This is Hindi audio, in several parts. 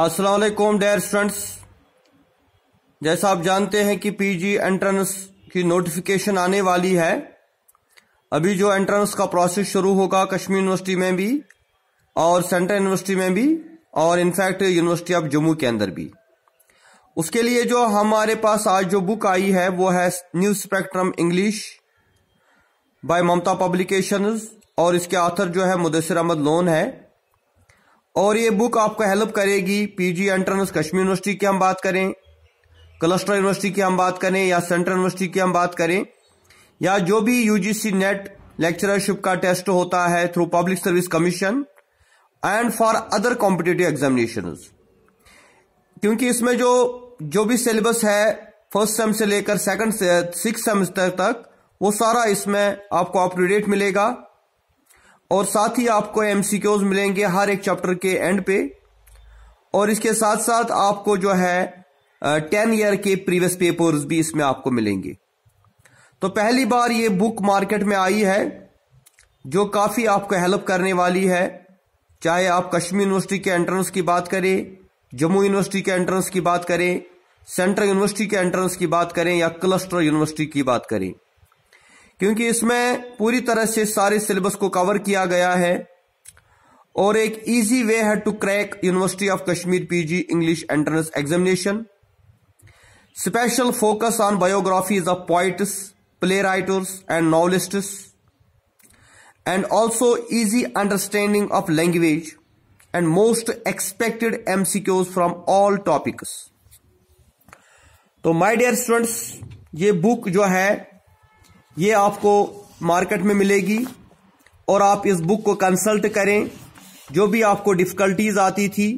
असलकुम डेयर स्टूडेंट्स जैसा आप जानते हैं कि पीजी एंट्रेंस की नोटिफिकेशन आने वाली है अभी जो एंट्रेंस का प्रोसेस शुरू होगा कश्मीर यूनिवर्सिटी में भी और सेंट्रल यूनिवर्सिटी में भी और इनफैक्ट यूनिवर्सिटी ऑफ जम्मू के अंदर भी उसके लिए जो हमारे पास आज जो बुक आई है वो है new spectrum English by Mamta publications और इसके आथर जो है मुदसर अहमद लोन है और ये बुक आपको हेल्प करेगी पीजी एंट्रेंस कश्मीर यूनिवर्सिटी की हम बात करें क्लस्टर यूनिवर्सिटी की हम बात करें या सेंट्रल यूनिवर्सिटी की हम बात करें या जो भी यूजीसी नेट लेक्चरशिप का टेस्ट होता है through public service commission and for other competitive examination क्योंकि इसमें जो जो भी सिलेबस है फर्स्ट सेम से लेकर सेकंड सिक्स सेमेस्टर तक वो सारा इसमें आपको अपटूडेट मिलेगा और साथ ही आपको एमसीक्यूज मिलेंगे हर एक चैप्टर के एंड पे और इसके साथ साथ आपको जो है टेन ईयर के प्रीवियस पेपर्स भी इसमें आपको मिलेंगे तो पहली बार ये बुक मार्केट में आई है जो काफ़ी आपको हेल्प करने वाली है चाहे आप कश्मीर यूनिवर्सिटी के एंट्रेंस की बात करें जम्मू यूनिवर्सिटी के एंट्रेंस की बात करें सेंट्रल यूनिवर्सिटी के एंट्रेंस की बात करें या क्लस्टर यूनिवर्सिटी की बात करें क्योंकि इसमें पूरी तरह से सारे सिलेबस को कवर किया गया है और एक इजी वे है to crack university of Kashmir PG English entrance examination special focus on biographies of poets play writers and novelists and also easy understanding of language and most expected MCQs from all topics तो माई डियर स्टूडेंट्स ये बुक जो है ये आपको मार्केट में मिलेगी और आप इस बुक को कंसल्ट करें जो भी आपको डिफ़िकल्टीज आती थी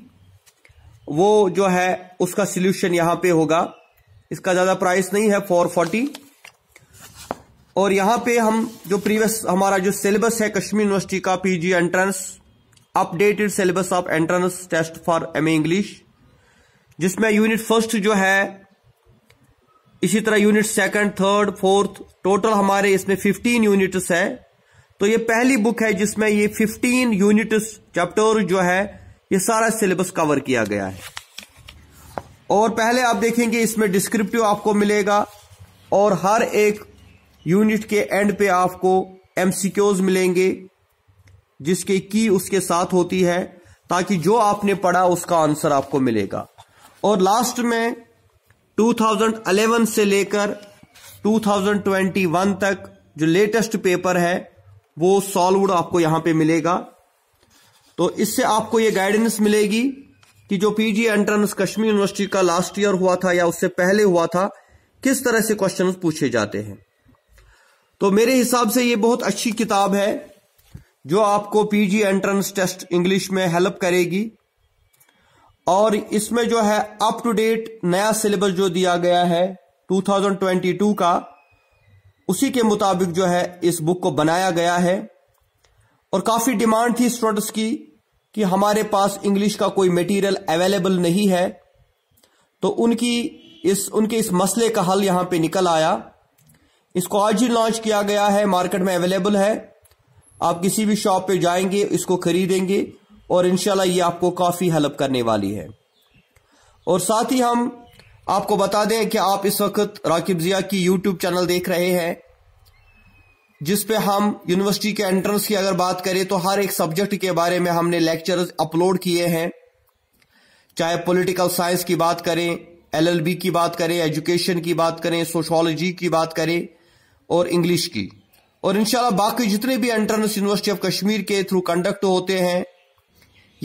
वो जो है उसका सोल्यूशन यहां पे होगा इसका ज़्यादा प्राइस नहीं है फोर फोर्टी और यहां पे हम जो प्रीवियस हमारा जो सिलेबस है कश्मीर यूनिवर्सिटी का PG entrance updated syllabus of entrance test for M English जिसमें यूनिट फर्स्ट जो है इसी तरह unit second third fourth total हमारे इसमें फिफ्टीन यूनिट्स है तो ये पहली बुक है जिसमें ये फिफ्टीन यूनिट्स चैप्टर जो है ये सारा सिलेबस कवर किया गया है और पहले आप देखेंगे इसमें डिस्क्रिप्टिव आपको मिलेगा और हर एक यूनिट के एंड पे आपको एमसीक्यूज मिलेंगे जिसके की उसके साथ होती है ताकि जो आपने पढ़ा उसका आंसर आपको मिलेगा और लास्ट में 2011 से लेकर 2021 तक जो लेटेस्ट पेपर है वो सॉल्व आपको यहां पे मिलेगा तो इससे आपको ये गाइडेंस मिलेगी कि जो पीजी एंट्रेंस कश्मीर यूनिवर्सिटी का लास्ट ईयर हुआ था या उससे पहले हुआ था किस तरह से क्वेश्चन पूछे जाते हैं तो मेरे हिसाब से ये बहुत अच्छी किताब है जो आपको पीजी एंट्रेंस टेस्ट इंग्लिश में हेल्प करेगी और इसमें जो है अप टू डेट नया सिलेबस जो दिया गया है 2022 का उसी के मुताबिक जो है इस बुक को बनाया गया है और काफ़ी डिमांड थी स्टूडेंट्स की कि हमारे पास इंग्लिश का कोई मटेरियल अवेलेबल नहीं है तो उनकी इस उनके इस मसले का हल यहां पे निकल आया इसको आज ही लॉन्च किया गया है मार्केट में अवेलेबल है आप किसी भी शॉप पे जाएंगे इसको खरीदेंगे और इनशाला ये आपको काफ़ी हेल्प करने वाली है और साथ ही हम आपको बता दें कि आप इस वक्त राकिब जिया की यूट्यूब चैनल देख रहे हैं जिस पे हम यूनिवर्सिटी के एंट्रेंस की अगर बात करें तो हर एक सब्जेक्ट के बारे में हमने लेक्चर अपलोड किए हैं चाहे पॉलिटिकल साइंस की बात करें एलएलबी की बात करें एजुकेशन की बात करें सोशोलॉजी की बात करें और इंग्लिश की और इनशाला बाकी जितने भी एंट्रेंस यूनिवर्सिटी ऑफ कश्मीर के थ्रू कंडक्ट होते हैं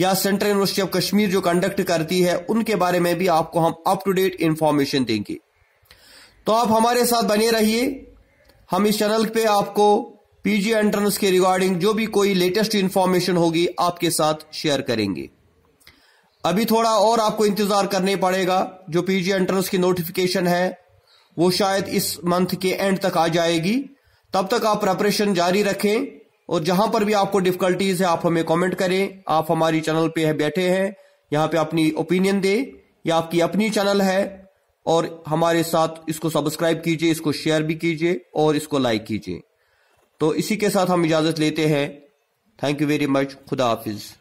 या सेंट्रल यूनिवर्सिटी ऑफ कश्मीर जो कंडक्ट करती है उनके बारे में भी आपको हम अप टू डेट इंफॉर्मेशन देंगे तो आप हमारे साथ बने रहिए हम इस चैनल पे आपको पीजी एंट्रेंस के रिगार्डिंग जो भी कोई लेटेस्ट इंफॉर्मेशन होगी आपके साथ शेयर करेंगे अभी थोड़ा और आपको इंतजार करने पड़ेगा जो पीजी एंट्रेंस की नोटिफिकेशन है वो शायद इस मंथ के एंड तक आ जाएगी तब तक आप प्रेपरेशन जारी रखें और जहां पर भी आपको डिफिकल्टीज है आप हमें कमेंट करें आप हमारी चैनल पे है बैठे हैं यहाँ पे अपनी ओपिनियन दे या आपकी अपनी चैनल है और हमारे साथ इसको सब्सक्राइब कीजिए इसको शेयर भी कीजिए और इसको लाइक कीजिए तो इसी के साथ हम इजाजत लेते हैं थैंक यू वेरी मच खुदा हाफिज़